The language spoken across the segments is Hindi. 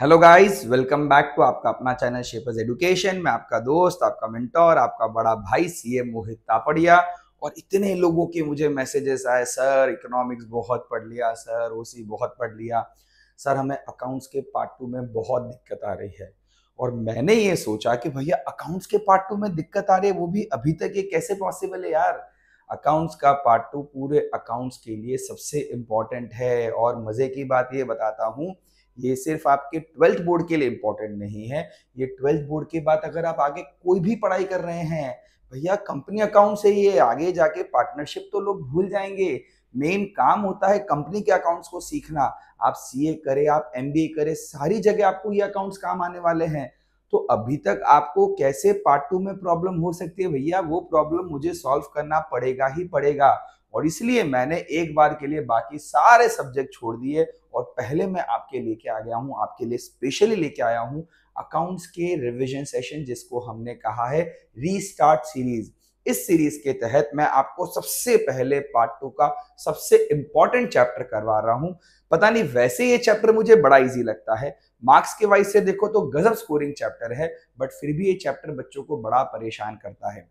hello guys welcome back to आपका अपना चैनल शेपर्स एजुकेशन मैं आपका दोस्त आपका मेंटोर आपका बड़ा भाई एम मोहित तापड़िया और इतने लोगों के मुझे मैसेजेस आए सर इकोनॉमिक्स बहुत पढ़ लिया सर ओसी बहुत पढ़ लिया सर हमें अकाउंट्स के पार्ट टू में बहुत दिक्कत आ रही है और मैंने ये सोचा कि भैया अकाउंट्स के पार्ट टू में दिक्कत आ रही है वो भी अभी तक ये कैसे पॉसिबल है यार अकाउंट्स का पार्ट टू पूरे अकाउंट्स के लिए सबसे इम्पोर्टेंट है और मज़े की बात ये बताता हूँ ये सिर्फ आपके ट्वेल्थ बोर्ड के लिए इंपॉर्टेंट नहीं है ये ट्वेल्थ बोर्ड के बाद अगर आप आगे कोई भी पढ़ाई कर रहे हैं भैया कंपनी अकाउंट से ही आगे जाके पार्टनरशिप तो लोग भूल जाएंगे मेन काम होता है कंपनी के अकाउंट्स को सीखना आप सीए करें आप एमबीए करें सारी जगह आपको ये अकाउंट्स काम आने वाले हैं तो अभी तक आपको कैसे पार्ट टू में प्रॉब्लम हो सकती है भैया वो प्रॉब्लम मुझे सॉल्व करना पड़ेगा ही पड़ेगा और इसलिए मैंने एक बार के लिए बाकी सारे सब्जेक्ट छोड़ दिए और पहले मैं आपके लेके आ गया हूँ आपके लिए स्पेशली लेके आया हूँ अकाउंट्स के रिविजन सेशन जिसको हमने कहा है रीस्टार्ट सीरीज इस सीरीज के तहत मैं आपको सबसे पहले पार्ट टू का सबसे इंपॉर्टेंट चैप्टर करवा रहा हूं पता नहीं वैसे ये चैप्टर मुझे बड़ा इजी लगता है मार्क्स के वाइज से देखो तो गजब स्कोरिंग चैप्टर है बट फिर भी ये चैप्टर बच्चों को बड़ा परेशान करता है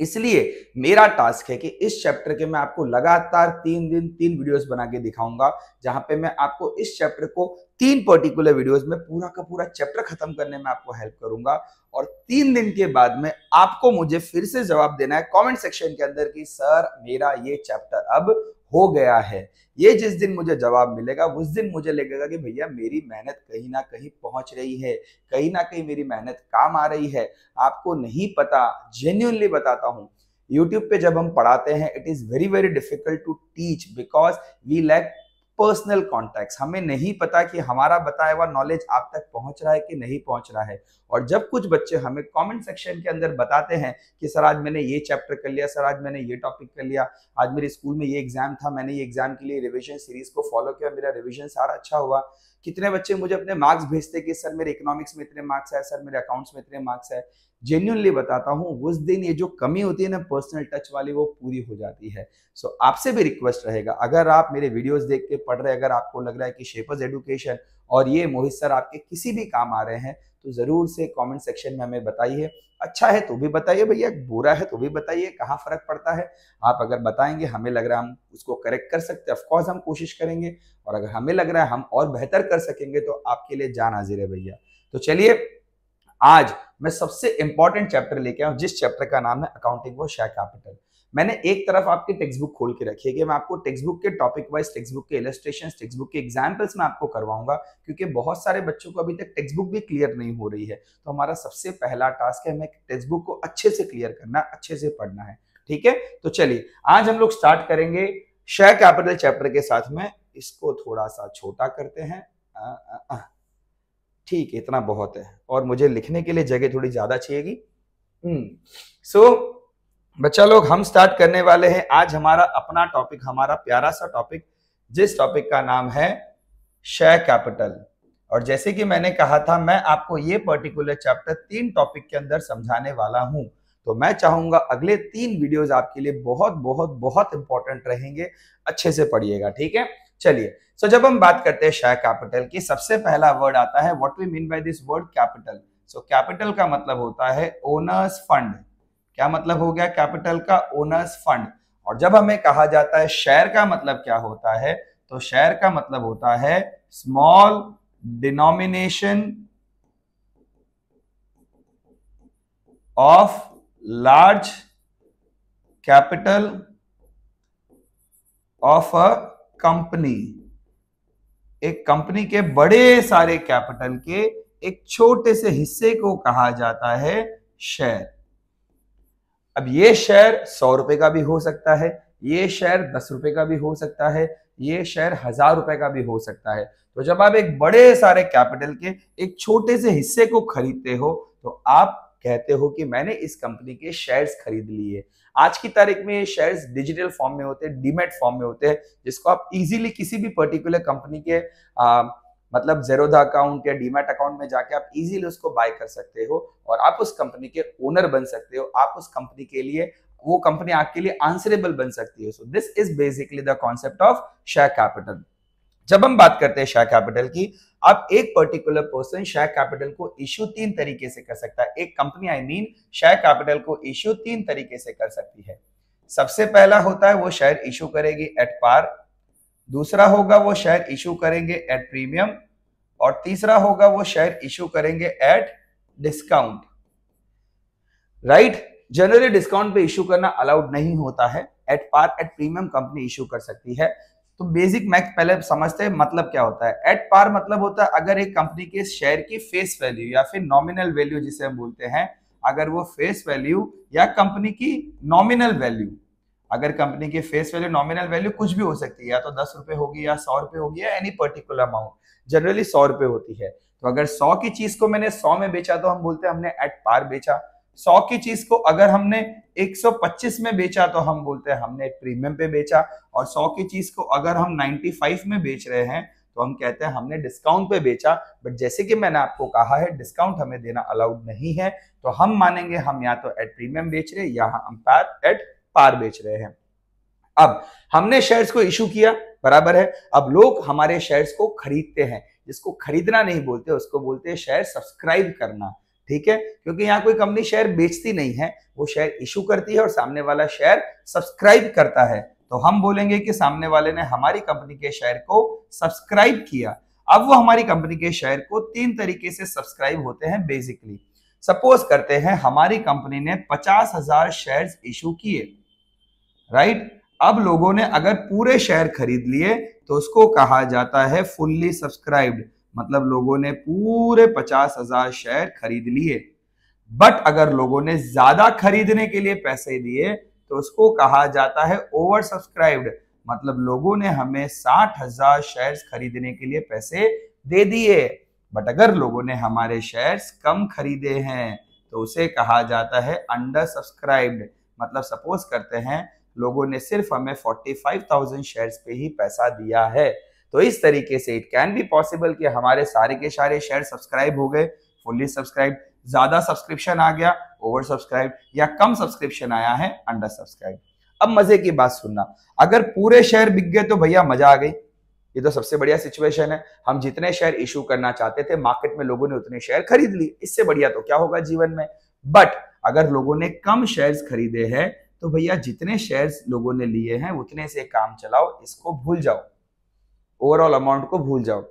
इसलिए मेरा टास्क है कि इस चैप्टर के मैं आपको लगातार तीन दिन तीन वीडियोस बना के दिखाऊंगा जहां पे मैं आपको इस चैप्टर को तीन पर्टिकुलर वीडियोस में पूरा का पूरा चैप्टर खत्म करने में आपको हेल्प करूंगा और तीन दिन के बाद में आपको मुझे फिर से जवाब देना है कमेंट सेक्शन के अंदर कि सर मेरा ये चैप्टर अब हो गया है ये जिस दिन मुझे जवाब मिलेगा उस दिन मुझे लगेगा कि भैया मेरी मेहनत कहीं ना कहीं पहुंच रही है कहीं ना कहीं मेरी मेहनत काम आ रही है आपको नहीं पता जेन्यूनली बताता हूँ यूट्यूब पे जब हम पढ़ाते हैं it is very very difficult to teach because we lack personal contact हमें नहीं पता कि हमारा बताया हुआ नॉलेज आप तक पहुंच रहा है कि नहीं पहुंच रहा है और जब कुछ बच्चे हमें कमेंट सेक्शन के अंदर बताते हैं कि सर आज मैंने ये चैप्टर कर लिया सर आज मैंने ये टॉपिक कर लिया आज मेरे स्कूल में ये एग्जाम था मैंने ये एग्जाम के लिए रिविजन सीरीज को फॉलो किया मेरा रिविजन सारा अच्छा हुआ कितने बच्चे मुझे अपने मार्क्स भेजते कि सर मेरे इकोनॉमिक्स में इतने मार्क्स है सर मेरे अकाउंट्स में इतने मार्क्स है जेन्यूनली बताता हूँ उस दिन ये जो कमी होती है ना पर्सनल टच वाली वो पूरी हो जाती है सो so, आपसे भी रिक्वेस्ट रहेगा अगर आप मेरे वीडियोज देख के पढ़ रहे अगर आपको लग रहा है कि शेपर्स एडुकेशन और ये मोहित सर आपके किसी भी काम आ रहे हैं तो ज़रूर से कमेंट सेक्शन में हमें बताइए अच्छा है तो भी बताइए भैया बुरा है तो भी बताइए कहाँ फ़र्क पड़ता है आप अगर बताएंगे हमें लग रहा है हम उसको करेक्ट कर सकते हैं ऑफकोर्स हम कोशिश करेंगे और अगर हमें लग रहा है हम और बेहतर कर सकेंगे तो आपके लिए जान हाजिर है भैया तो चलिए आज मैं सबसे इंपॉर्टेंट चैप्टर लेके आऊँ जिस चैप्टर का नाम है अकाउंटिंग फॉर शेयर कैपिटल मैंने एक तरफ आपके टेक्स्ट बुक खोल के रखी है मैं आपको टेक्स्ट बुक के टॉपिक वाइज टेक्स्ट बुक के इलेस्ट्रेशन टेक्स्ट बुक के एग्जाम्पल्स मैं आपको करवाऊंगा क्योंकि बहुत सारे बच्चों को अभी तक टेक्स्ट बुक भी क्लियर नहीं हो रही है तो हमारा सबसे पहला टास्क है हमें टेक्स्ट बुक को अच्छे से क्लियर करना अच्छे से पढ़ना है ठीक है तो चलिए आज हम लोग स्टार्ट करेंगे शेयर कैपिटल चैप्टर के साथ में इसको थोड़ा सा छोटा करते हैं ठीक है इतना बहुत है और मुझे लिखने के लिए जगह थोड़ी ज्यादा चाहिएगी सो हम्म, बच्चा लोग हम स्टार्ट करने वाले हैं आज हमारा अपना टॉपिक हमारा प्यारा सा टॉपिक जिस टॉपिक का नाम है शेयर कैपिटल और जैसे कि मैंने कहा था मैं आपको ये पर्टिकुलर चैप्टर तीन टॉपिक के अंदर समझाने वाला हूँ तो मैं चाहूंगा अगले तीन वीडियोस आपके लिए बहुत बहुत बहुत इंपॉर्टेंट रहेंगे अच्छे से पढ़िएगा ठीक है चलिए सो जब हम बात करते हैं शेयर कैपिटल की सबसे पहला वर्ड आता है what we mean by this word capital so capital का मतलब होता है ओनर्स फंड क्या मतलब हो गया कैपिटल का ओनर्स फंड और जब हमें कहा जाता है शेयर का मतलब क्या होता है तो शेयर का मतलब होता है small denomination of large capital of a company एक कंपनी के बड़े सारे कैपिटल के एक छोटे से हिस्से को कहा जाता है शेयर अब ये शेयर सौ रुपए का भी हो सकता है ये शेयर दस रुपए का भी हो सकता है ये शेयर हजार रुपए का भी हो सकता है तो जब आप एक बड़े सारे कैपिटल के एक छोटे से हिस्से को खरीदते हो तो आप कहते हो कि मैंने इस कंपनी के शेयर्स खरीद लिए आज की तारीख में ये शेयर्स डिजिटल फॉर्म में होते हैं डीमेट फॉर्म में होते हैं जिसको आप इजीली किसी भी पर्टिकुलर कंपनी के आ, मतलब जेरोधा अकाउंट या डीमेट अकाउंट में जाके आप इजीली उसको बाय कर सकते हो और आप उस कंपनी के ओनर बन सकते हो आप उस कंपनी के लिए वो कंपनी आपके लिए आंसरेबल बन सकती है so this is basically the concept of share capital जब हम बात करते हैं शेयर कैपिटल की आप एक पर्टिकुलर पर्सन शेयर कैपिटल को इश्यू तीन तरीके से कर सकता है एक company I mean share capital को इश्यू तीन तरीके से कर सकती है सबसे पहला होता है वो शेयर इश्यू करेगी एट पार दूसरा होगा वो शेयर इशू करेंगे एट प्रीमियम और तीसरा होगा वो शेयर इशू करेंगे at discount right generally discount पे इशू करना अलाउड नहीं होता है at par at premium company issue कर सकती है तो बेसिक मैक्स पहले समझते हैं मतलब क्या होता है एट पार मतलब होता है अगर एक कंपनी के शेयर की फेस वैल्यू या फिर नॉमिनल वैल्यू जिसे हम बोलते हैं अगर वो फेस वैल्यू या कंपनी की नॉमिनल वैल्यू अगर कंपनी की फेस वैल्यू नॉमिनल वैल्यू कुछ भी हो सकती है या तो दस रुपए होगी या सौ रुपए होगी या एनी पर्टिकुलर अमाउंट जनरली सौ रुपए होती है तो अगर सौ की चीज को मैंने सौ में बेचा तो हम बोलते हैं हमने एट पार बेचा सौ की चीज को अगर हमने 125 में बेचा तो हम बोलते हैं हमने प्रीमियम पे बेचा और सौ की चीज को अगर हम 95 में बेच रहे हैं तो हम कहते हैं हमने डिस्काउंट पे बेचा बट जैसे कि मैंने आपको कहा है डिस्काउंट हमें देना अलाउड नहीं है तो हम मानेंगे हम या तो एट प्रीमियम बेच रहे या हम एट पार बेच रहे हैं अब हमने शेयर्स को इशू किया बराबर है अब लोग हमारे शेयर्स को खरीदते हैं जिसको खरीदना नहीं बोलते उसको बोलते हैं शेयर सब्सक्राइब करना ठीक है क्योंकि यहाँ कोई कंपनी शेयर बेचती नहीं है वो शेयर इशू करती है और सामने वाला शेयर सब्सक्राइब करता है तो हम बोलेंगे कि सामने वाले ने हमारी कंपनी के शेयर को सब्सक्राइब किया अब वो हमारी कंपनी के शेयर को तीन तरीके से सब्सक्राइब होते हैं बेसिकली सपोज करते हैं हमारी कंपनी ने पचास हजार शेयर इशू किए राइट अब लोगों ने अगर पूरे शेयर खरीद लिए तो उसको कहा जाता है फुल्ली सब्सक्राइब्ड मतलब लोगों ने पूरे पचास हजार शेयर खरीद लिए बट अगर लोगों ने ज्यादा खरीदने के लिए पैसे दिए तो उसको कहा जाता है ओवर सब्सक्राइब्ड मतलब लोगों ने हमें साठ हजार शेयर खरीदने के लिए पैसे दे दिए बट अगर लोगों ने हमारे शेयर कम खरीदे हैं तो उसे कहा जाता है अंडर सब्सक्राइब्ड मतलब सपोज करते हैं लोगों ने सिर्फ हमें 45,000 शेयर्स पे ही पैसा दिया है तो इस तरीके से इट कैन बी पॉसिबल कि हमारे सारे के सारे शेयर सब्सक्राइब हो गए फुल्ली सब्सक्राइब ज्यादा सब्सक्रिप्शन आ गया ओवर सब्सक्राइब या कम सब्सक्रिप्शन आया है अंडर सब्सक्राइब अब मजे की बात सुनना अगर पूरे शेयर बिक गए तो भैया मजा आ गई ये तो सबसे बढ़िया सिचुएशन है हम जितने शेयर इशू करना चाहते थे मार्केट में लोगों ने उतने शेयर खरीद लिए इससे बढ़िया तो क्या होगा जीवन में बट अगर लोगों ने कम शेयर्स खरीदे हैं तो भैया जितने शेयर्स लोगों ने लिए हैं उतने से काम चलाओ इसको भूल जाओ ओवरऑल अमाउंट को भूल जाओ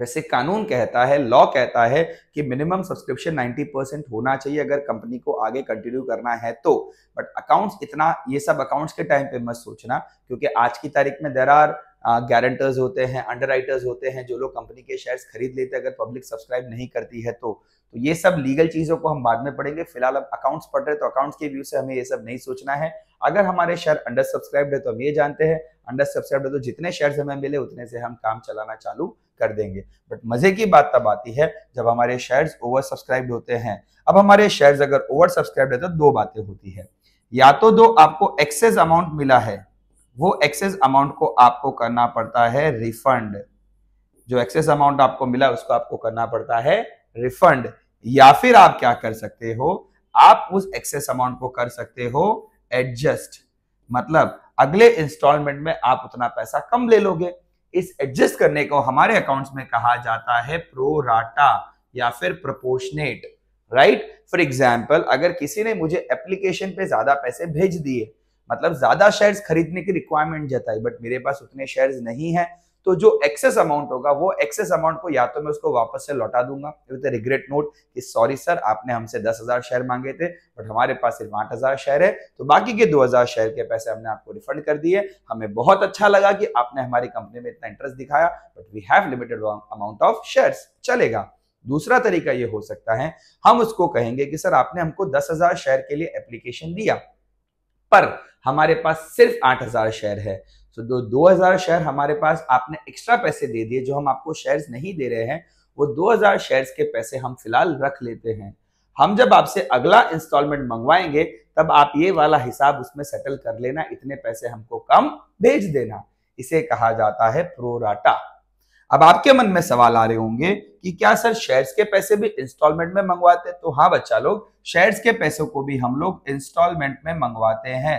वैसे कानून कहता है लॉ कहता है कि मिनिमम सब्सक्रिप्शन 90 परसेंट होना चाहिए अगर कंपनी को आगे कंटिन्यू करना है तो बट अकाउंट्स इतना ये सब अकाउंट्स के टाइम पे मत सोचना क्योंकि आज की तारीख में देर आर गारंटर्स होते हैं अंडर होते हैं जो लोग कंपनी के शेयर्स खरीद लेते हैं अगर पब्लिक सब्सक्राइब नहीं करती है तो तो ये सब लीगल चीज़ों को हम बाद में पढ़ेंगे फिलहाल अब अकाउंट्स पढ़ रहे हैं तो अकाउंट्स के व्यू से हमें ये सब नहीं सोचना है अगर हमारे शेयर अंडर सब्सक्राइब है तो हम ये जानते हैं अंडर सब्सक्राइब है तो जितने शेयर हमें मिले उतने से हम काम चलाना चालू कर देंगे बट मजे की बात तब आती है जब हमारे शेयर ओवर सब्सक्राइब होते हैं अब हमारे शेयर अगर ओवर सब्सक्राइब है तो दो बातें होती है या तो दो आपको एक्सेस अमाउंट मिला है वो एक्सेस अमाउंट को आपको करना पड़ता है रिफंड जो एक्सेस अमाउंट आपको मिला उसको आपको करना पड़ता है रिफंड या फिर आप क्या कर सकते हो आप उस एक्सेस अमाउंट को कर सकते हो एडजस्ट मतलब अगले इंस्टॉलमेंट में आप उतना पैसा कम ले लोगे इस एडजस्ट करने को हमारे अकाउंट्स में कहा जाता है प्रोराटा या फिर प्रोपोर्शनेट राइट फॉर एग्जाम्पल अगर किसी ने मुझे एप्लीकेशन पे ज्यादा पैसे भेज दिए मतलब ज्यादा शेयर्स खरीदने की रिक्वायरमेंट जताई बट मेरे पास उतने शेयर्स नहीं है तो जो एक्सेस अमाउंट होगा वो एक्सेस अमाउंट को या तो मैं उसको वापस से लौटा दूंगा विद रिग्रेट नोट कि सॉरी सर आपने हमसे दस हजार शेयर मांगे थे बट हमारे पास सिर्फ आठ हजार शेयर है तो बाकी के दो हजार शेयर के पैसे हमने आपको रिफंड कर दिए हमें बहुत अच्छा लगा कि आपने हमारी कंपनी में इतना इंटरेस्ट दिखाया but we have limited amount of share चलेगा दूसरा तरीका ये हो सकता है हम उसको कहेंगे कि सर आपने हमको दस हजार शेयर के लिए एप्लीकेशन दिया पर हमारे पास सिर्फ आठ हजार शेयर है तो दो हजार शेयर हमारे पास आपने एक्स्ट्रा पैसे दे दिए जो हम आपको शेयर्स नहीं दे रहे हैं वो दो हजार शेयर के पैसे हम फिलहाल रख लेते हैं हम जब आपसे अगला इंस्टॉलमेंट मंगवाएंगे तब आप ये वाला हिसाब उसमें सेटल कर लेना इतने पैसे हमको कम भेज देना इसे कहा जाता है प्रोराटा अब आपके मन में सवाल आ रहे होंगे कि क्या सर शेयर्स के पैसे भी इंस्टॉलमेंट में मंगवाते हैं तो हाँ बच्चा लोग शेयर्स के पैसों को भी हम लोग इंस्टॉलमेंट में मंगवाते हैं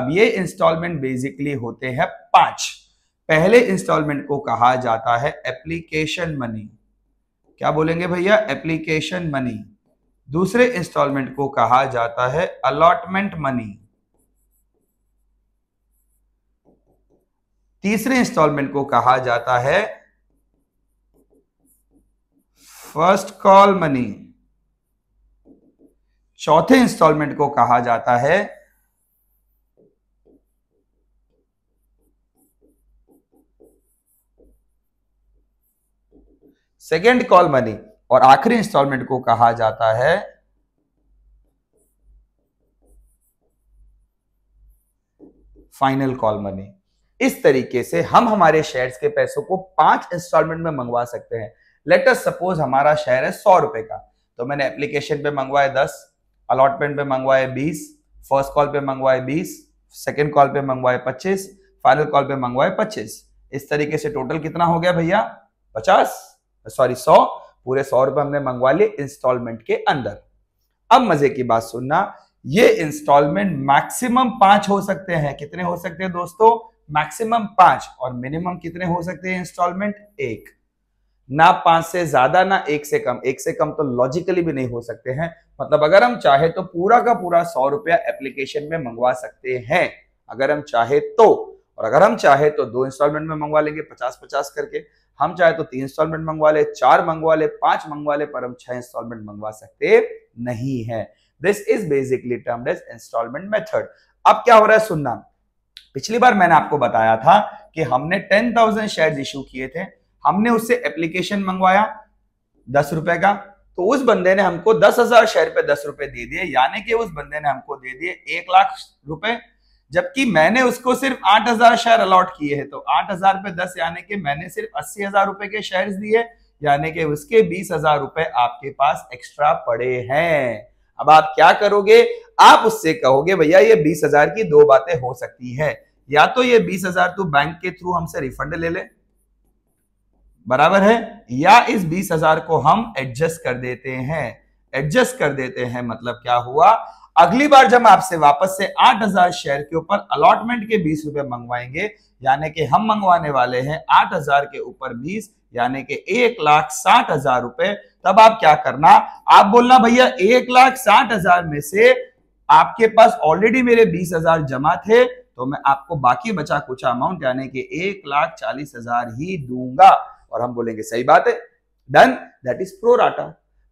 अब ये इंस्टॉलमेंट बेसिकली होते हैं पांच पहले इंस्टॉलमेंट को कहा जाता है एप्लीकेशन मनी क्या बोलेंगे भैया एप्लीकेशन मनी दूसरे इंस्टॉलमेंट को कहा जाता है अलॉटमेंट मनी तीसरे इंस्टॉलमेंट को कहा जाता है फर्स्ट कॉल मनी चौथे इंस्टॉलमेंट को कहा जाता है सेकेंड कॉल मनी और आखिरी इंस्टॉलमेंट को कहा जाता है फाइनल कॉल मनी इस तरीके से हम हमारे शेयर्स के पैसों को पांच इंस्टॉलमेंट में मंगवा सकते हैं अस सपोज हमारा शेयर है सौ रुपए का तो मैंने एप्लीकेशन पे मंगवाए दस अलॉटमेंट पे मंगवाए बीस फर्स्ट कॉल पे मंगवाए बीस सेकेंड कॉल पे मंगवाए पच्चीस फाइनल कॉल पे मंगवाए पच्चीस इस तरीके से टोटल कितना हो गया भैया पचास सॉरी सौ पूरे सौ रुपए हमने मंगवा लिए इंस्टॉलमेंट के अंदर अब मजे की बात सुनना ये इंस्टॉलमेंट मैक्सिमम पांच हो सकते हैं कितने हो सकते हैं दोस्तों मैक्सिमम पांच और मिनिमम कितने हो सकते हैं इंस्टॉलमेंट एक ना पांच से ज्यादा ना एक से कम एक से कम तो लॉजिकली भी नहीं हो सकते हैं मतलब अगर हम चाहे तो पूरा का पूरा सौ रुपया एप्लीकेशन में मंगवा सकते हैं अगर हम चाहे तो और अगर हम चाहे तो दो इंस्टॉलमेंट में मंगवा लेंगे पचास पचास करके हम चाहे तो तीन इंस्टॉलमेंट मंगवा ले चार मंगवा ले पांच मंगवा ले पर हम छह इंस्टॉलमेंट मंगवा सकते नहीं है this is basically termed as instalment method अब क्या हो रहा है सुनना पिछली बार मैंने आपको बताया था कि हमने टेन थाउजेंड शेयर इशू किए थे हमने उससे एप्लीकेशन मंगवाया दस रुपए का तो उस बंदे ने हमको दस हजार शेयर पे दस रुपए दे दिए यानी कि उस बंदे ने हमको दे दिए एक लाख रुपए जबकि मैंने उसको सिर्फ आठ हजार शेयर अलॉट किए हैं तो आठ हजार पे दस यानी कि मैंने सिर्फ अस्सी हजार रुपए के शेयर दिए यानी कि उसके बीस हजार रुपए आपके पास एक्स्ट्रा पड़े हैं अब आप क्या करोगे आप उससे कहोगे भैया ये बीस हजार की दो बातें हो सकती है या तो ये बीस हजार तू बैंक के थ्रू हमसे रिफंड ले ले बराबर है या इस बीस हजार को हम एडजस्ट कर देते हैं एडजस्ट कर देते हैं मतलब क्या हुआ अगली बार जब आपसे वापस से आठ हजार शेयर के ऊपर अलॉटमेंट के बीस रुपए मंगवाएंगे यानी कि हम मंगवाने वाले हैं आठ हजार के ऊपर बीस यानी कि एक लाख साठ हजार रुपए तब आप क्या करना आप बोलना भैया एक लाख साठ हजार में से आपके पास ऑलरेडी मेरे बीस हजार जमा थे तो मैं आपको बाकी बचा कुछ अमाउंट यानी कि एक लाख चालीस हजार ही दूंगा और हम बोलेंगे सही बात है done that is pro rata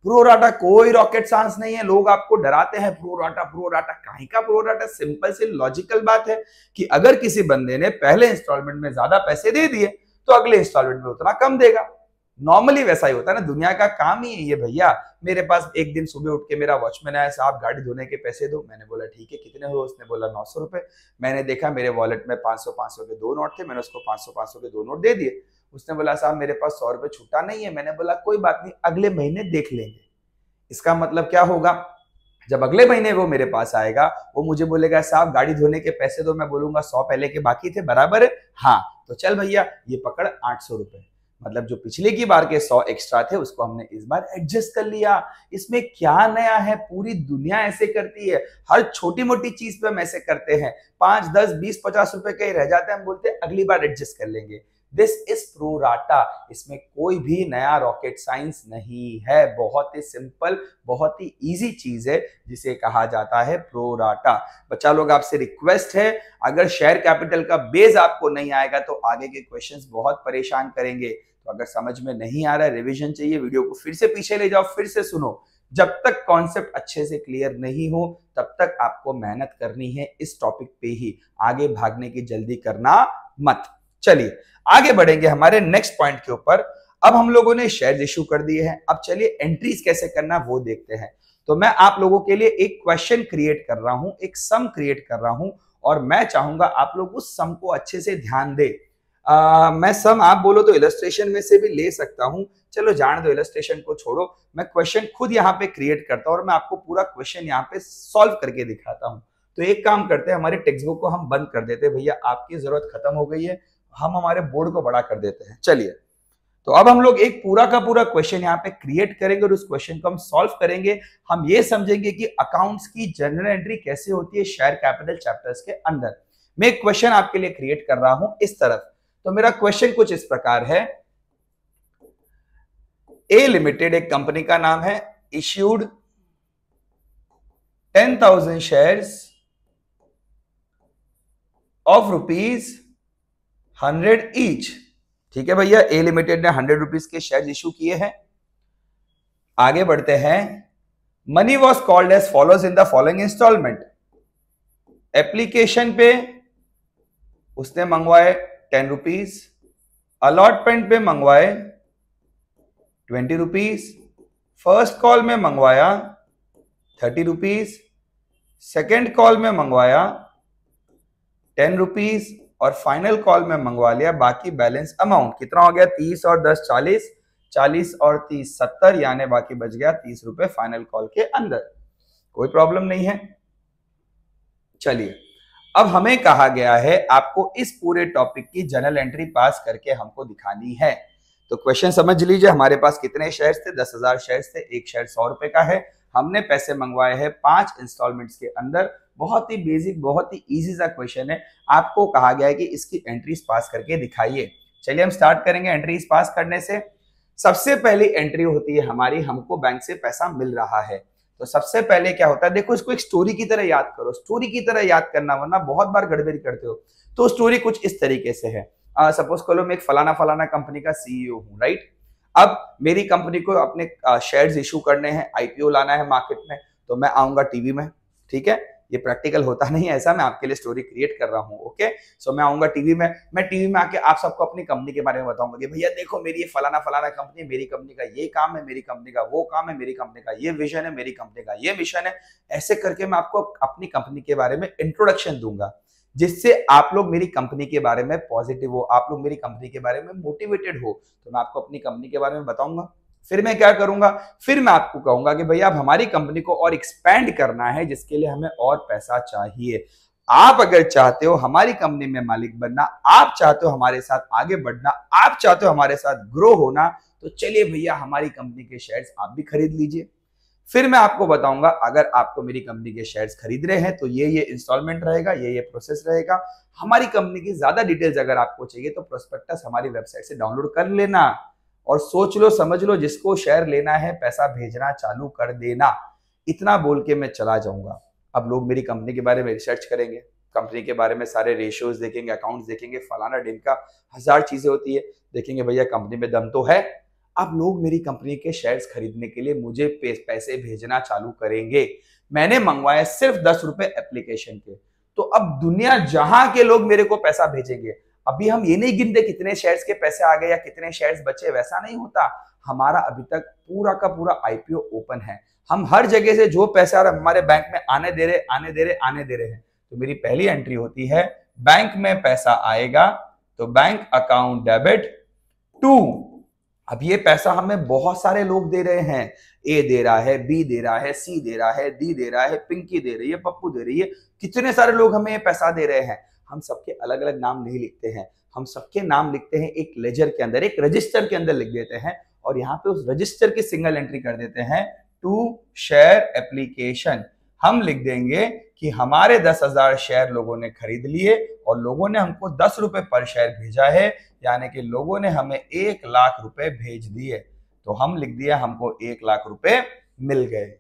pro rata कोई रॉकेट साइंस नहीं है लोग आपको डराते हैं प्रोराटा प्रोराटा कहीं का प्रोराटा सिंपल से लॉजिकल बात है कि अगर किसी बंदे ने पहले इंस्टॉलमेंट में ज्यादा पैसे दे दिए तो अगले इंस्टॉलमेंट में उतना कम देगा नॉर्मली वैसा ही होता है ना दुनिया का काम ही है ये भैया मेरे पास एक दिन सुबह उठ के मेरा वॉचमैन आया साहब गाड़ी धोने के पैसे दो मैंने बोला ठीक है कितने हो उसने बोला नौ सौ रुपए मैंने देखा मेरे वॉलेट में पांच सौ पांच सौ के दो नोट थे मैंने उसको पांच सौ पांच सौ के दो नोट दे दिए उसने बोला साहब मेरे पास सौ रुपये छूटा नहीं है मैंने बोला कोई बात नहीं अगले महीने देख लेंगे इसका मतलब क्या होगा जब अगले महीने वो मेरे पास आएगा वो मुझे बोलेगा साहब गाड़ी धोने के पैसे तो मैं बोलूंगा सौ पहले के बाकी थे बराबर हाँ तो चल भैया ये पकड़ आठ सौ रुपए मतलब जो पिछले की बार के सौ एक्स्ट्रा थे उसको हमने इस बार एडजस्ट कर लिया इसमें क्या नया है पूरी दुनिया ऐसे करती है हर छोटी मोटी चीज पे हम ऐसे करते हैं पांच दस बीस पचास रुपए के रह जाते हैं हम बोलते हैं अगली बार एडजस्ट कर लेंगे दिस इज प्रो राटा इसमें कोई भी नया रॉकेट साइंस नहीं है बहुत ही सिंपल बहुत ही इजी चीज है जिसे कहा जाता है प्रो राटा बच्चा लोग आपसे रिक्वेस्ट है अगर शेयर कैपिटल का बेस आपको नहीं आएगा तो आगे के क्वेश्चंस बहुत परेशान करेंगे तो अगर समझ में नहीं आ रहा है रिविजन चाहिए वीडियो को फिर से पीछे ले जाओ फिर से सुनो जब तक कॉन्सेप्ट अच्छे से क्लियर नहीं हो तब तक आपको मेहनत करनी है इस टॉपिक पे ही आगे भागने की जल्दी करना मत चलिए आगे बढ़ेंगे हमारे नेक्स्ट पॉइंट के ऊपर अब हम लोगों ने शेयर इश्यू कर दिए हैं अब चलिए एंट्रीज कैसे करना वो देखते हैं तो मैं आप लोगों के लिए एक क्वेश्चन क्रिएट कर रहा हूं एक सम क्रिएट कर रहा हूं और मैं चाहूंगा आप लोग उस सम को अच्छे से ध्यान दे आ, मैं सम आप बोलो तो इलस्ट्रेशन में से भी ले सकता हूं चलो जान दो इलस्ट्रेशन को छोड़ो मैं क्वेश्चन खुद यहाँ पे क्रिएट करता हूं और मैं आपको पूरा क्वेश्चन यहाँ पे सॉल्व करके दिखाता हूँ तो एक काम करते हैं हमारे टेक्स्ट बुक को हम बंद कर देते हैं भैया आपकी जरूरत खत्म हो गई है हम हमारे बोर्ड को बड़ा कर देते हैं चलिए तो अब हम लोग एक पूरा का पूरा क्वेश्चन यहाँ पे क्रिएट करेंगे और उस क्वेश्चन को हम सॉल्व करेंगे हम ये समझेंगे कि अकाउंट्स की जनरल एंट्री कैसे होती है शेयर कैपिटल चैप्टर्स के अंदर मैं एक क्वेश्चन आपके लिए क्रिएट कर रहा हूं इस तरफ तो मेरा क्वेश्चन कुछ इस प्रकार है ए लिमिटेड एक कंपनी का नाम है issued ten thousand share of rupees hundred each ठीक है भैया ए लिमिटेड ने हंड्रेड रुपीज के शेयर इशू किए हैं आगे बढ़ते हैं money was called as follows in the following instalment application पे उसने मंगवाए टेन रुपीज अलॉटमेंट पे मंगवाए ट्वेंटी रुपीज फर्स्ट कॉल में मंगवाया थर्टी रुपीज सेकेंड कॉल में मंगवाया टेन रुपीज और फाइनल कॉल में मंगवा लिया बाकी बैलेंस अमाउंट कितना हो गया तीस और दस चालीस चालीस और तीस सत्तर यानी बाकी बच गया तीस रुपए फाइनल कॉल के अंदर कोई प्रॉब्लम नहीं है चलिए अब हमें कहा गया है आपको इस पूरे टॉपिक की जनरल एंट्री पास करके हमको दिखानी है तो क्वेश्चन समझ लीजिए हमारे पास कितने शेयर्स थे दस हजार शेयर थे एक शेयर सौ रुपए का है हमने पैसे मंगवाए हैं पांच इंस्टॉलमेंट्स के अंदर बहुत ही बेसिक बहुत ही ईजी सा क्वेश्चन है आपको कहा गया है कि इसकी एंट्रीज पास करके दिखाइए चलिए हम स्टार्ट करेंगे एंट्रीज पास करने से सबसे पहली एंट्री होती है हमारी हमको बैंक से पैसा मिल रहा है तो सबसे पहले क्या होता है देखो इसको एक स्टोरी की तरह याद करो स्टोरी की तरह याद करना वरना बहुत बार गड़बड़ी करते हो तो स्टोरी कुछ इस तरीके से है सपोज कर करो मैं एक फलाना फलाना कंपनी का सीईओ e हूँ राइट अब मेरी कंपनी को अपने शेयर्स इशू करने हैं आईपीओ लाना है मार्केट में तो मैं आऊंगा टीवी में ठीक है ये प्रैक्टिकल होता नहीं है ऐसा मैं आपके लिए स्टोरी क्रिएट कर रहा हूँ ओके सो मैं आऊंगा टीवी में मैं टीवी में आके आप सबको अपनी कंपनी के बारे में बताऊंगा कि भैया देखो मेरी ये फलाना फलाना कंपनी मेरी कंपनी का ये काम है मेरी कंपनी का वो काम है मेरी कंपनी का ये विजन है मेरी कंपनी का ये मिशन है ऐसे करके मैं आपको अपनी कंपनी के बारे में इंट्रोडक्शन दूंगा जिससे आप लोग मेरी कंपनी के बारे में पॉजिटिव हो आप लोग मेरी कंपनी के बारे में मोटिवेटेड हो तो मैं आपको अपनी कंपनी के बारे में बताऊंगा फिर मैं क्या करूंगा फिर मैं आपको कहूंगा कि भैया आप हमारी कंपनी को और एक्सपेंड करना है जिसके लिए हमें और पैसा चाहिए आप अगर चाहते हो हमारी कंपनी में मालिक बनना आप चाहते हो हमारे साथ आगे बढ़ना आप चाहते हो हमारे साथ ग्रो होना तो चलिए भैया हमारी कंपनी के शेयर्स आप भी खरीद लीजिए फिर मैं आपको बताऊंगा अगर आपको मेरी कंपनी के शेयर्स खरीद रहे हैं तो ये ये इंस्टॉलमेंट रहेगा ये ये प्रोसेस रहेगा हमारी कंपनी की ज्यादा डिटेल्स अगर आपको चाहिए तो प्रोस्पेक्टस हमारी वेबसाइट से डाउनलोड कर लेना और सोच लो समझ लो जिसको शेयर लेना है पैसा भेजना चालू कर देना इतना बोल के मैं चला जाऊंगा अब लोग मेरी कंपनी के बारे में रिसर्च करेंगे कंपनी के बारे में सारे रेशियोज देखेंगे अकाउंट्स देखेंगे फलाना का हजार चीजें होती है देखेंगे भैया कंपनी में दम तो है अब लोग मेरी कंपनी के शेयर्स खरीदने के लिए मुझे पैसे भेजना चालू करेंगे मैंने मंगवाया सिर्फ दस रुपए एप्लीकेशन के तो अब दुनिया जहां के लोग मेरे को पैसा भेजेंगे अभी हम ये नहीं गिनते कितने शेयर्स के पैसे आ गए या कितने शेयर्स बचे वैसा नहीं होता हमारा अभी तक पूरा का पूरा आईपीओ ओपन है हम हर जगह से जो पैसा हमारे बैंक में आने दे रहे आने दे रहे आने दे रहे हैं तो मेरी पहली एंट्री होती है बैंक में पैसा आएगा तो बैंक अकाउंट डेबिट टू अब ये पैसा हमें बहुत सारे लोग दे रहे हैं ए दे रहा है बी दे रहा है सी दे रहा है डी दे रहा है पिंकी दे रही है पप्पू दे रही है कितने सारे लोग हमें ये पैसा दे रहे हैं हम सबके अलग अलग नाम नहीं लिखते हैं हम सबके नाम लिखते हैं एक लेजर के अंदर एक रजिस्टर के अंदर लिख देते हैं और यहाँ पे उस रजिस्टर की सिंगल एंट्री कर देते हैं टू शेयर एप्लीकेशन हम लिख देंगे कि हमारे दस हजार शेयर लोगों ने खरीद लिए और लोगों ने हमको दस रुपए पर शेयर भेजा है यानी कि लोगों ने हमें एक लाख रुपए भेज दिए तो हम लिख दिया हमको एक लाख रुपए मिल गए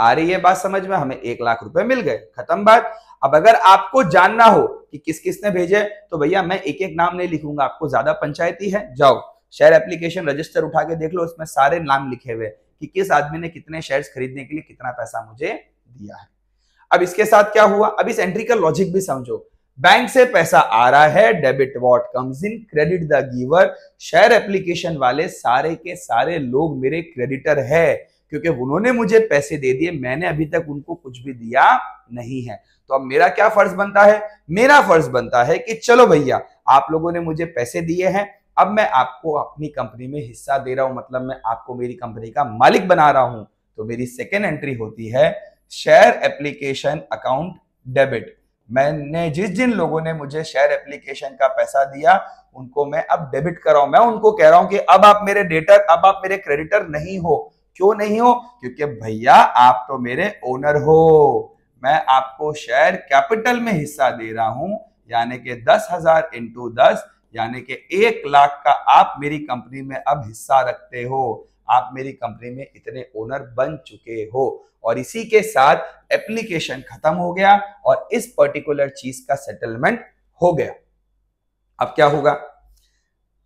आ रही है बात समझ में हमें एक लाख रुपए मिल गए खत्म बात अब अगर आपको जानना हो कि किस किसने भेजे तो भैया मैं एक एक नाम नहीं लिखूंगा आपको ज्यादा पंचायती है जाओ शेयर एप्लीकेशन रजिस्टर उठा के देख लो उसमें सारे नाम लिखे हुए कि किस आदमी ने कितने शेयर्स खरीदने के लिए कितना पैसा मुझे दिया है अब इसके साथ क्या हुआ अब इस एंट्री का लॉजिक भी समझो बैंक से पैसा आ रहा है debit what comes in credit the giver share application वाले सारे के सारे लोग मेरे क्रेडिटर है क्योंकि उन्होंने मुझे पैसे दे दिए मैंने अभी तक उनको कुछ भी दिया नहीं है तो अब मेरा क्या फर्ज बनता है मेरा फर्ज बनता है कि चलो भैया आप लोगों ने मुझे पैसे दिए हैं अब मैं आपको अपनी कंपनी में हिस्सा दे रहा हूं मतलब मैं आपको मेरी कंपनी का मालिक बना रहा हूं तो मेरी सेकेंड एंट्री होती है शेयर एप्लीकेशन अकाउंट डेबिट मैंने जिस जिन लोगों ने मुझे शेयर एप्लीकेशन का पैसा दिया उनको मैं अब डेबिट कर रहा हूं मैं उनको कह रहा हूं कि अब आप मेरे डेटर अब आप मेरे क्रेडिटर नहीं हो क्यों नहीं हो क्योंकि भैया आप तो मेरे ओनर हो मैं आपको शेयर कैपिटल में हिस्सा दे रहा हूं यानी कि दस हजार इंटू दस यानी कि एक लाख का आप मेरी कंपनी में अब हिस्सा रखते हो आप मेरी कंपनी में इतने ओनर बन चुके हो और इसी के साथ एप्लीकेशन खत्म हो गया और इस पर्टिकुलर चीज का सेटलमेंट हो गया अब क्या होगा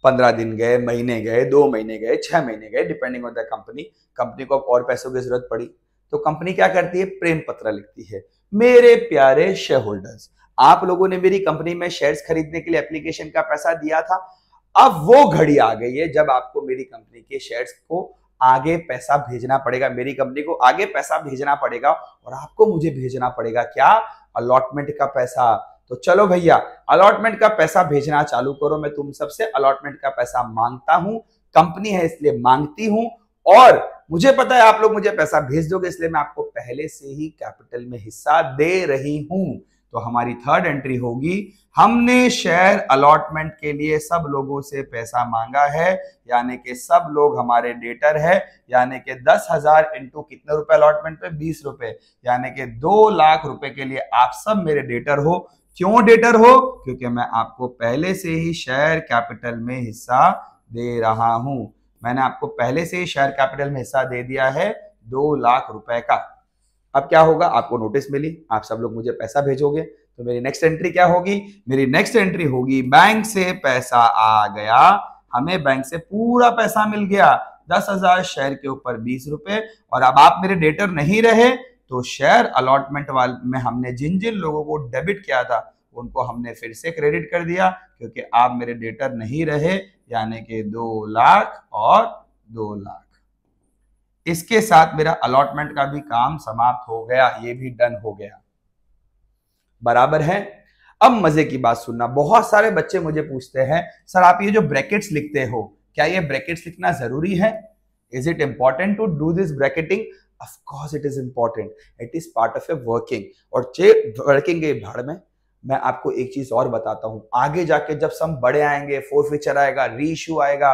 पंद्रह दिन गए महीने गए दो महीने गए छह महीने गए depending on the company company को अब और पैसों की जरूरत पड़ी तो कंपनी क्या करती है प्रेम पत्र लिखती है मेरे प्यारे शेयर होल्डर्स आप लोगों ने मेरी कंपनी में शेयर्स खरीदने के लिए एप्लीकेशन का पैसा दिया था अब वो घड़ी आ गई है जब आपको मेरी कंपनी के शेयर्स को आगे पैसा भेजना पड़ेगा मेरी कंपनी को आगे पैसा भेजना पड़ेगा और आपको मुझे भेजना पड़ेगा क्या अलॉटमेंट का पैसा तो चलो भैया अलॉटमेंट का पैसा भेजना चालू करो मैं तुम सबसे अलॉटमेंट का पैसा मांगता हूं कंपनी है इसलिए मांगती हूं और मुझे पता है आप लोग मुझे पैसा भेज दोगे इसलिए मैं आपको पहले से ही कैपिटल में हिस्सा दे रही हूं तो हमारी थर्ड एंट्री होगी हमने शेयर अलॉटमेंट के लिए सब लोगों से पैसा मांगा है यानी कि सब लोग हमारे डेटर है यानी कि दस हजार इंटू कितने रुपए अलॉटमेंट पे बीस रुपए यानी कि दो लाख रुपए के लिए आप सब मेरे डेटर हो क्यों डेटर हो क्योंकि मैं आपको पहले से ही शेयर कैपिटल में हिस्सा दे रहा हूं मैंने आपको पहले से ही शेयर कैपिटल में हिस्सा दे दिया है दो लाख रुपए का अब क्या होगा आपको नोटिस मिली आप सब लोग मुझे पैसा भेजोगे तो मेरी नेक्स्ट एंट्री क्या होगी मेरी नेक्स्ट एंट्री होगी बैंक से पैसा आ गया हमें बैंक से पूरा पैसा मिल गया दस हजार शेयर के ऊपर बीस रुपए और अब आप मेरे डेटर नहीं रहे तो शेयर अलॉटमेंट वाल में हमने जिन जिन लोगों को डेबिट किया था उनको हमने फिर से क्रेडिट कर दिया क्योंकि आप मेरे डेटर नहीं रहे यानी कि दो लाख और दो लाख इसके साथ मेरा अलॉटमेंट का भी काम समाप्त हो गया ये भी डन हो गया बराबर है अब मजे की बात सुनना बहुत सारे बच्चे मुझे पूछते हैं सर आप ये जो ब्रैकेट्स लिखते हो क्या ये ब्रैकेट्स लिखना जरूरी है is it important to do this bracketing of course it is important it is part of a working और चे वर्किंग के भाड़ में मैं आपको एक चीज और बताता हूँ आगे जाके जब सब बड़े आएंगे फोर फीचर आएगा री इशू आएगा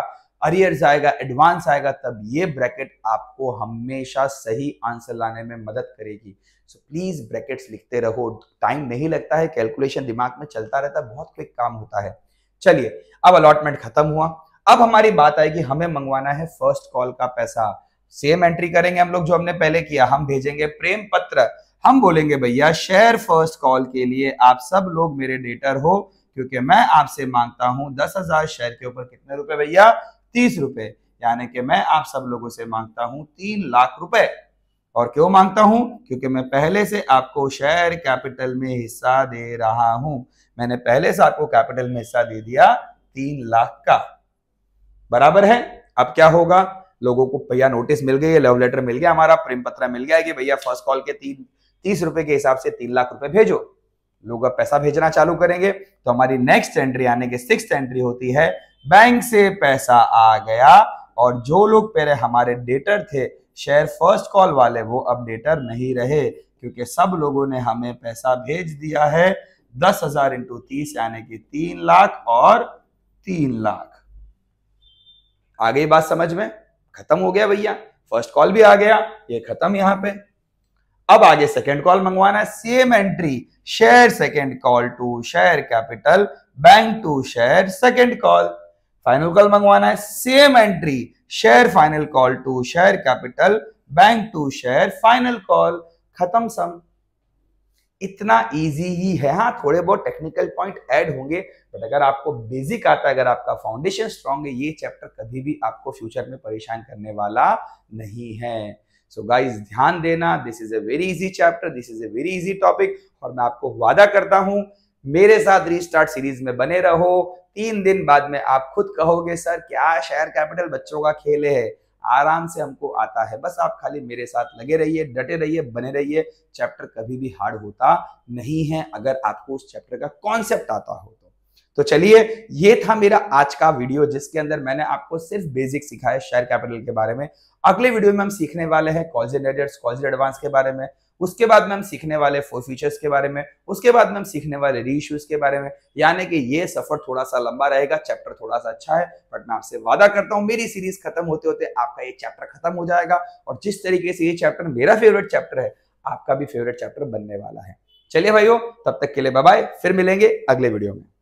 अरियर्स आएगा एडवांस आएगा तब ये ब्रैकेट आपको हमेशा सही आंसर लाने में मदद करेगी सो प्लीज ब्रैकेट्स लिखते रहो टाइम नहीं लगता है कैलकुलेशन दिमाग में चलता रहता है बहुत क्विक काम होता है चलिए अब अलॉटमेंट खत्म हुआ अब हमारी बात आएगी हमें मंगवाना है फर्स्ट कॉल का पैसा सेम एंट्री करेंगे हम लोग जो हमने पहले किया हम भेजेंगे प्रेम पत्र हम बोलेंगे भैया शेयर फर्स्ट कॉल के लिए आप सब लोग मेरे डेटर हो क्योंकि मैं आपसे मांगता हूं दस हजार शेयर के ऊपर कितने रुपए भैया तीस रुपए यानी कि मैं आप सब लोगों से मांगता हूं तीन लाख रुपए और क्यों मांगता हूं क्योंकि मैं पहले से आपको शेयर कैपिटल में हिस्सा दे रहा हूं मैंने पहले से आपको कैपिटल में हिस्सा दे दिया तीन लाख का बराबर है अब क्या होगा लोगों को भैया नोटिस मिल गई है लव लेटर मिल गया हमारा प्रेम पत्र मिल गया कि भैया फर्स्ट कॉल के तीन तीस रुपए के हिसाब से तीन लाख रुपए भेजो लोग अब पैसा भेजना चालू करेंगे तो हमारी नेक्स्ट एंट्री आने की सिक्स एंट्री होती है बैंक से पैसा आ गया और जो लोग पहले हमारे डेटर थे शेयर फर्स्ट कॉल वाले वो अब डेटर नहीं रहे क्योंकि सब लोगों ने हमें पैसा भेज दिया है दस हजार इंटू तीस यानी कि तीन लाख और तीन लाख आ गई बात समझ में खत्म हो गया भैया फर्स्ट कॉल भी आ गया ये खत्म यहां पे अब आगे सेकेंड कॉल मंगवाना है same entry share second call to share capital bank to share second call final call मंगवाना है same entry share final call to share capital bank to share final call खत्म सम इतना इजी ही है हाँ थोड़े बहुत टेक्निकल पॉइंट ऐड होंगे बट अगर आपको बेसिक आता है अगर आपका फाउंडेशन स्ट्रांग है ये चैप्टर कभी भी आपको फ्यूचर में परेशान करने वाला नहीं है सो so गाइस ध्यान देना this is a very easy chapter this is a very easy topic और मैं आपको वादा करता हूं मेरे साथ रीस्टार्ट सीरीज में बने रहो तीन दिन बाद में आप खुद कहोगे सर क्या शेयर कैपिटल बच्चों का खेल है आराम से हमको आता है बस आप खाली मेरे साथ लगे रहिए डटे रहिए बने रहिए चैप्टर कभी भी हार्ड होता नहीं है अगर आपको उस चैप्टर का कॉन्सेप्ट आता हो तो चलिए ये था मेरा आज का वीडियो जिसके अंदर मैंने आपको सिर्फ बेसिक सिखाया शेयर कैपिटल के बारे में अगले वीडियो में हम सीखने वाले हैं कॉल जनरेटर्स कॉल एडवांस के बारे में उसके बाद में हम सीखने वाले फोर फीचर्स के बारे में उसके बाद में हम सीखने वाले री इश्यूज के बारे में यानी कि ये सफर थोड़ा सा लंबा रहेगा चैप्टर थोड़ा सा अच्छा है बट मैं आपसे वादा करता हूँ मेरी सीरीज खत्म होते होते आपका ये चैप्टर खत्म हो जाएगा और जिस तरीके से ये चैप्टर मेरा फेवरेट चैप्टर है आपका भी फेवरेट चैप्टर बनने वाला है चलिए भाइयों तब तक के लिए बाय फिर मिलेंगे अगले वीडियो में